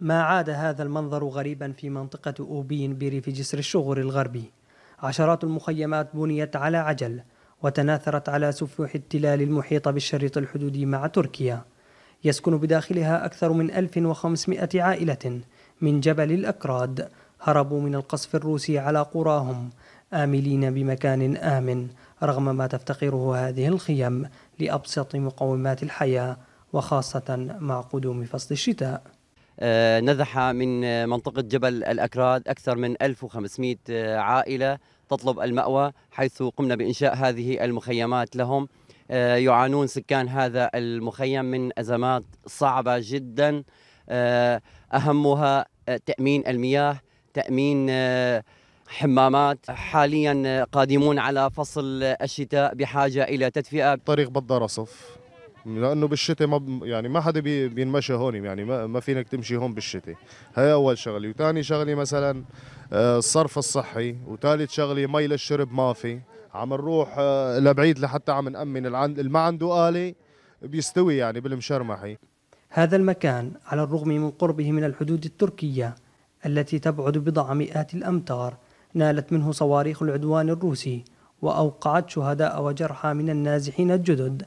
ما عاد هذا المنظر غريبا في منطقة أوبين بريف جسر الشغور الغربي عشرات المخيمات بنيت على عجل وتناثرت على سفوح التلال المحيطة بالشريط الحدودي مع تركيا يسكن بداخلها أكثر من 1500 عائلة من جبل الأكراد هربوا من القصف الروسي على قراهم آملين بمكان آمن رغم ما تفتقره هذه الخيم لأبسط مقومات الحياة وخاصة مع قدوم فصل الشتاء آه، نزح من منطقة جبل الأكراد أكثر من 1500 عائلة تطلب المأوى حيث قمنا بإنشاء هذه المخيمات لهم آه، يعانون سكان هذا المخيم من أزمات صعبة جدا آه، أهمها تأمين المياه تأمين حمامات حاليا قادمون على فصل الشتاء بحاجة إلى تدفئة طريق بضة رصف لانه بالشتاء ما يعني ما حدا بينمشى هون يعني ما, ما فينك تمشي هون بالشتاء هي اول شغله وثاني شغله مثلا آه، الصرف الصحي وثالث شغله مي للشرب ما في عم نروح آه، لبعيد لحتى عم نامن اللي ما عنده اله بيستوي يعني بالمشرمحي هذا المكان على الرغم من قربه من الحدود التركيه التي تبعد بضع مئات الامتار نالت منه صواريخ العدوان الروسي واوقعت شهداء وجرحى من النازحين الجدد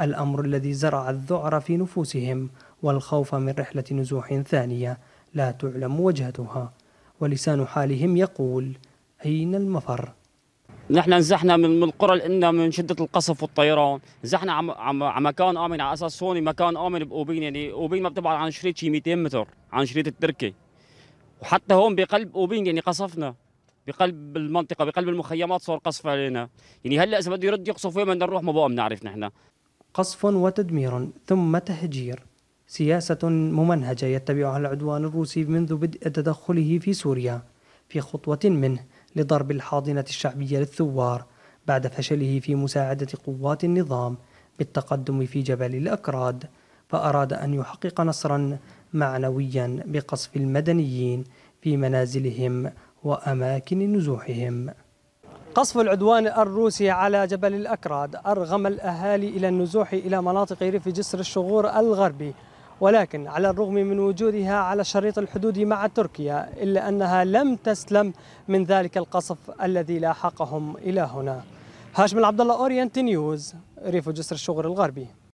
الأمر الذي زرع الذعر في نفوسهم والخوف من رحلة نزوح ثانية لا تعلم وجهتها ولسان حالهم يقول أين المفر؟ نحن نزحنا من القرى لنا من شده القصف والطيران، نزحنا عم عم مكان امن على اساس هون مكان امن باوبين يعني اوبين ما بتبعد عن شريط شي 200 متر عن شريط التركي. وحتى هون بقلب اوبين يعني قصفنا بقلب المنطقه بقلب المخيمات صار قصف علينا، يعني هلا اذا بده يرد يقصف وين بدنا نروح ما بقى بنعرف نحن. قصف وتدمير ثم تهجير سياسة ممنهجة يتبعها العدوان الروسي منذ بدء تدخله في سوريا في خطوة منه لضرب الحاضنة الشعبية للثوار بعد فشله في مساعدة قوات النظام بالتقدم في جبل الأكراد فأراد أن يحقق نصرا معنويا بقصف المدنيين في منازلهم وأماكن نزوحهم قصف العدوان الروسي على جبل الأكراد أرغم الأهالي إلى النزوح إلى مناطق ريف جسر الشغور الغربي ولكن على الرغم من وجودها على شريط الحدود مع تركيا إلا أنها لم تسلم من ذلك القصف الذي لاحقهم إلى هنا هاشم العبد الله أورينت نيوز ريف جسر الشغور الغربي